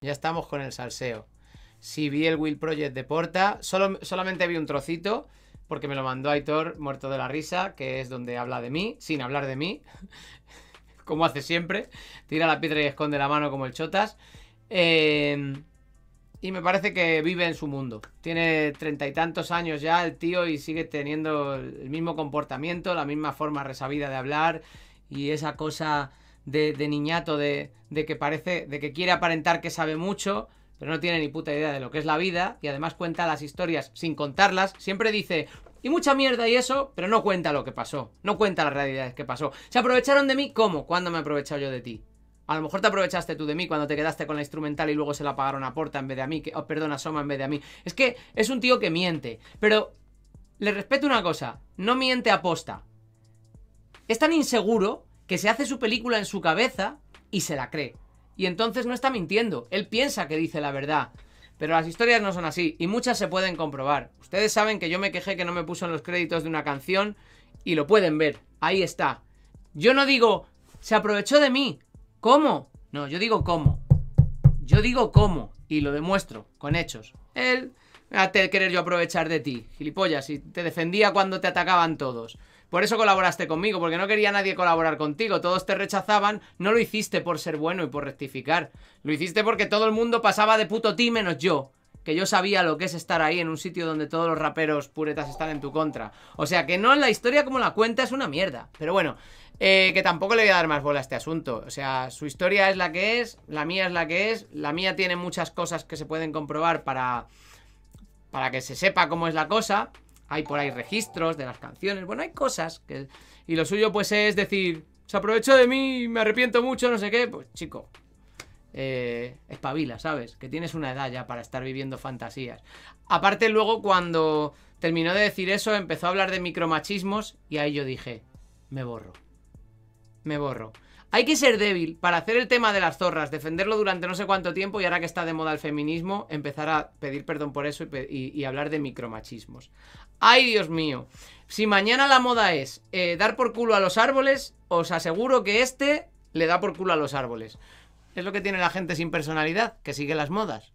Ya estamos con el salseo. Si vi el Will Project de Porta. Solo, solamente vi un trocito porque me lo mandó Aitor, muerto de la risa, que es donde habla de mí, sin hablar de mí, como hace siempre, tira la piedra y esconde la mano como el chotas. Em, y me parece que vive en su mundo. Tiene treinta y tantos años ya el tío y sigue teniendo el mismo comportamiento, la misma forma resabida de hablar y esa cosa de, niñato, de, de, que parece, de que quiere aparentar que sabe mucho, pero no tiene ni puta idea de lo que es la vida, y además cuenta las historias sin contarlas, siempre dice, y mucha mierda y eso, pero no cuenta lo que pasó, no cuenta las realidades que pasó. ¿Se aprovecharon de mí? ¿Cómo? ¿Cuándo me he aprovechado yo de ti? A lo mejor te aprovechaste tú de mí cuando te quedaste con la instrumental y luego se la pagaron a Porta en vez de a mí, que, oh, perdón, a Soma en vez de a mí. Es que es un tío que miente, pero le respeto una cosa, no miente aposta. Es tan inseguro que se hace su película en su cabeza y se la cree. Y entonces no está mintiendo, él piensa que dice la verdad. Pero las historias no son así y muchas se pueden comprobar. Ustedes saben que yo me quejé que no me puso en los créditos de una canción y lo pueden ver, ahí está. Yo no digo, se aprovechó de mí, ¿cómo? No, yo digo cómo. Yo digo cómo y lo demuestro con hechos. Él, a querer yo aprovechar de ti, gilipollas, y te defendía cuando te atacaban todos. Por eso colaboraste conmigo, porque no quería nadie colaborar contigo. Todos te rechazaban. No lo hiciste por ser bueno y por rectificar. Lo hiciste porque todo el mundo pasaba de puto ti menos yo. Que yo sabía lo que es estar ahí en un sitio donde todos los raperos puretas están en tu contra. O sea que no, la historia como la cuenta es una mierda. Pero bueno, eh, que tampoco le voy a dar más bola a este asunto. O sea, su historia es la que es, la mía es la que es. La mía tiene muchas cosas que se pueden comprobar para, para que se sepa cómo es la cosa. Hay por ahí registros de las canciones. Bueno, hay cosas. Que... Y lo suyo, pues, es decir, se aprovechó de mí, me arrepiento mucho, no sé qué. Pues, chico, eh, espabila, ¿sabes? Que tienes una edad ya para estar viviendo fantasías. Aparte, luego, cuando terminó de decir eso, empezó a hablar de micromachismos y ahí yo dije, me borro. Me borro. Hay que ser débil para hacer el tema de las zorras, defenderlo durante no sé cuánto tiempo y ahora que está de moda el feminismo, empezar a pedir perdón por eso y, hablar de micromachismos. ¡Ay, Dios mío! Si mañana la moda es eh, dar por culo a los árboles, os aseguro que este le da por culo a los árboles. Es lo que tiene la gente sin personalidad, que sigue las modas.